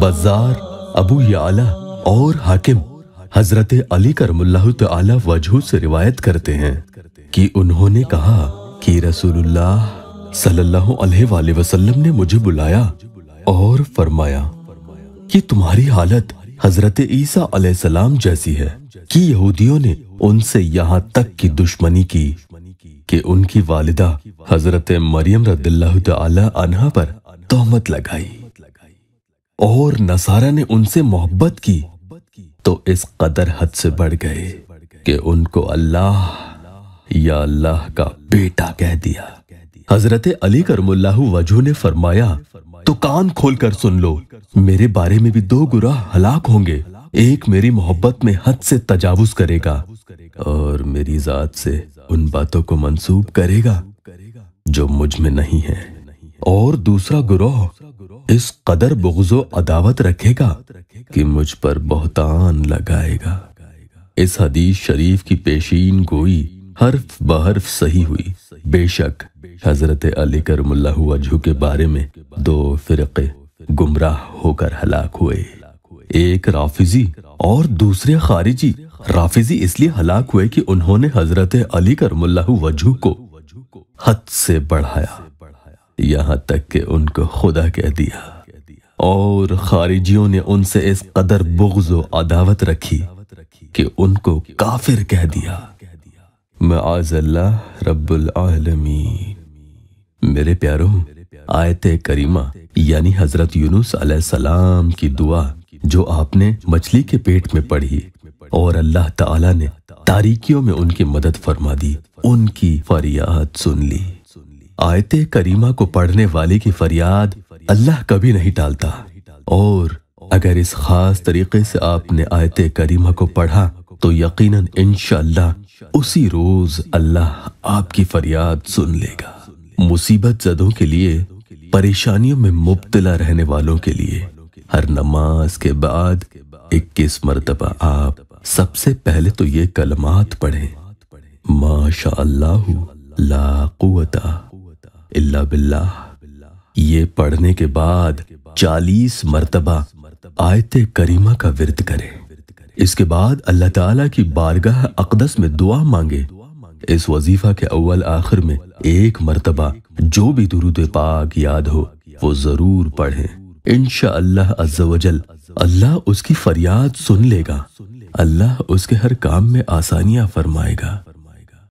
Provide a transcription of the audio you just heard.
बाजार अबू याला और हाकिम हजरत अली करमुल्लाह तआला वजह से रिवायत करते हैं कि उन्होंने कहा कि रसूलुल्लाह सल्लल्लाहु अलैहि वसल्लम ने मुझे बुलाया और फरमाया कि तुम्हारी हालत हजरत ईसा सलाम जैसी है कि यहूदियों ने उनसे यहाँ तक की दुश्मनी की कि उनकी वालिदा हजरत मरियम रद्ला पर तोहमत लगाई और नसारा ने उनसे मोहब्बत की तो इस कदर हद से बढ़ गए कि उनको अल्लाह या अल्लाह का बेटा कह दिया हजरत अली करमुल्लाह वजू ने फरमाया तो कान खोलकर सुन लो मेरे बारे में भी दो गुरा हलाक होंगे एक मेरी मोहब्बत में हद से तजावुज करेगा और मेरी जात से उन बातों को मंसूब करेगा जो मुझ में नहीं है और दूसरा गुरोह इस कदर बुगजो अदावत रखेगा कि मुझ पर बहुतान लगाएगा इस हदीस शरीफ की पेशीन गोई हर्फ बहर्फ सही हुई बेशक हजरत अली करमल्लाजू के बारे में दो फिरके गुमराह होकर हलाक हुए एक राफिजी और दूसरे खारिजी राफिजी इसलिए हलाक हुए कि उन्होंने हजरत अली वजू को हद से बढ़ाया यहाँ तक कि उनको खुदा कह दिया और खारिजियों ने उनसे इस कदर बुग्ज अदावत रखी कि उनको काफिर कह दिया मैं रब्बुल आलमी मेरे प्यारों आयत करीमा यानी हजरत यूनुस सलाम की दुआ जो आपने मछली के पेट में पढ़ी और अल्लाह ताला ने तारीकियों में उनकी मदद फरमा दी उनकी फरियाद सुन ली आयत करीमा को पढ़ने वाले की फरियाद अल्लाह कभी नहीं टालता और अगर इस खास तरीके से आपने आयत करीमा को पढ़ा तो यकीनन इनशाला उसी रोज अल्लाह आपकी फरियाद सुन लेगा मुसीबत जदों के लिए परेशानियों में मुबतला रहने वालों के लिए हर नमाज के बाद इक्कीस मरतबा आप सबसे पहले तो ये कलमात पढ़ें माशा अल्लाह ला बिल्ला बिल्ला ये पढ़ने के बाद चालीस मरतबा आयत करीमा का विरत करें इसके बाद अल्लाह ताला की बारगाह अकदस में दुआ मांगे इस वजीफा के अव्वल आखिर में एक मरतबा जो भी दुरुद पाक याद हो वो जरूर पढ़ें इनशा अल्लाह अज्जवजल अल्लाह उसकी फरियाद सुन लेगा अल्लाह उसके हर काम में आसानियां फरमाएगा